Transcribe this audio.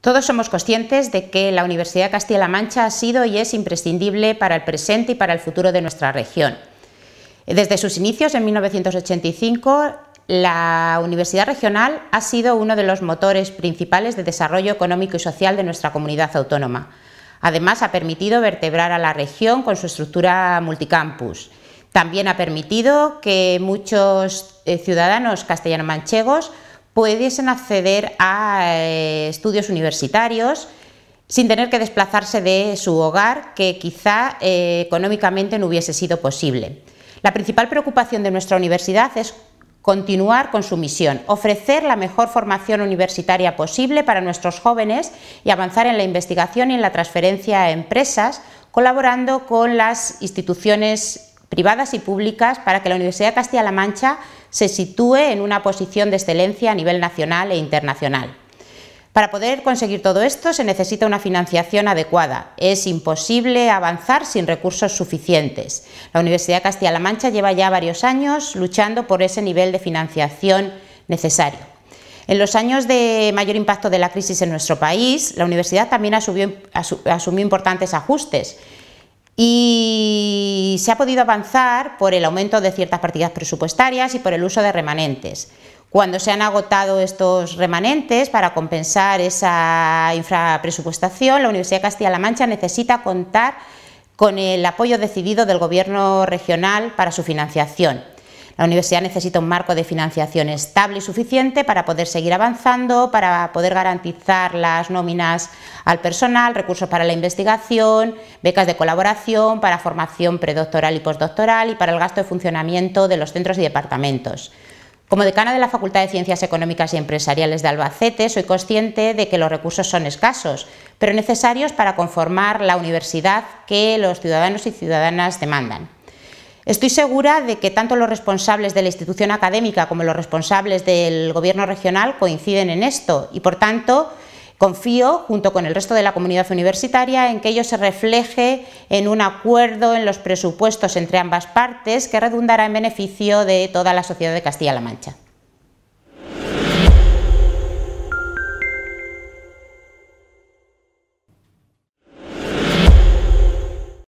Todos somos conscientes de que la Universidad de Castilla-La Mancha ha sido y es imprescindible para el presente y para el futuro de nuestra región. Desde sus inicios en 1985, la Universidad Regional ha sido uno de los motores principales de desarrollo económico y social de nuestra comunidad autónoma. Además, ha permitido vertebrar a la región con su estructura multicampus. También ha permitido que muchos eh, ciudadanos castellano-manchegos pudiesen acceder a eh, estudios universitarios sin tener que desplazarse de su hogar, que quizá eh, económicamente no hubiese sido posible. La principal preocupación de nuestra universidad es continuar con su misión, ofrecer la mejor formación universitaria posible para nuestros jóvenes y avanzar en la investigación y en la transferencia a empresas, colaborando con las instituciones privadas y públicas para que la Universidad de Castilla-La Mancha se sitúe en una posición de excelencia a nivel nacional e internacional. Para poder conseguir todo esto se necesita una financiación adecuada. Es imposible avanzar sin recursos suficientes. La Universidad de Castilla-La Mancha lleva ya varios años luchando por ese nivel de financiación necesario. En los años de mayor impacto de la crisis en nuestro país, la universidad también asumió, importantes ajustes y se ha podido avanzar por el aumento de ciertas partidas presupuestarias y por el uso de remanentes. Cuando se han agotado estos remanentes para compensar esa infrapresupuestación, la Universidad de Castilla-La Mancha necesita contar con el apoyo decidido del Gobierno regional para su financiación. La universidad necesita un marco de financiación estable y suficiente para poder seguir avanzando, para poder garantizar las nóminas al personal, recursos para la investigación, becas de colaboración, para formación predoctoral y postdoctoral y para el gasto de funcionamiento de los centros y departamentos. Como decana de la Facultad de Ciencias Económicas y Empresariales de Albacete, soy consciente de que los recursos son escasos, pero necesarios para conformar la universidad que los ciudadanos y ciudadanas demandan. Estoy segura de que tanto los responsables de la institución académica como los responsables del Gobierno regional coinciden en esto y, por tanto, confío, junto con el resto de la comunidad universitaria, en que ello se refleje en un acuerdo en los presupuestos entre ambas partes que redundará en beneficio de toda la sociedad de Castilla-La Mancha.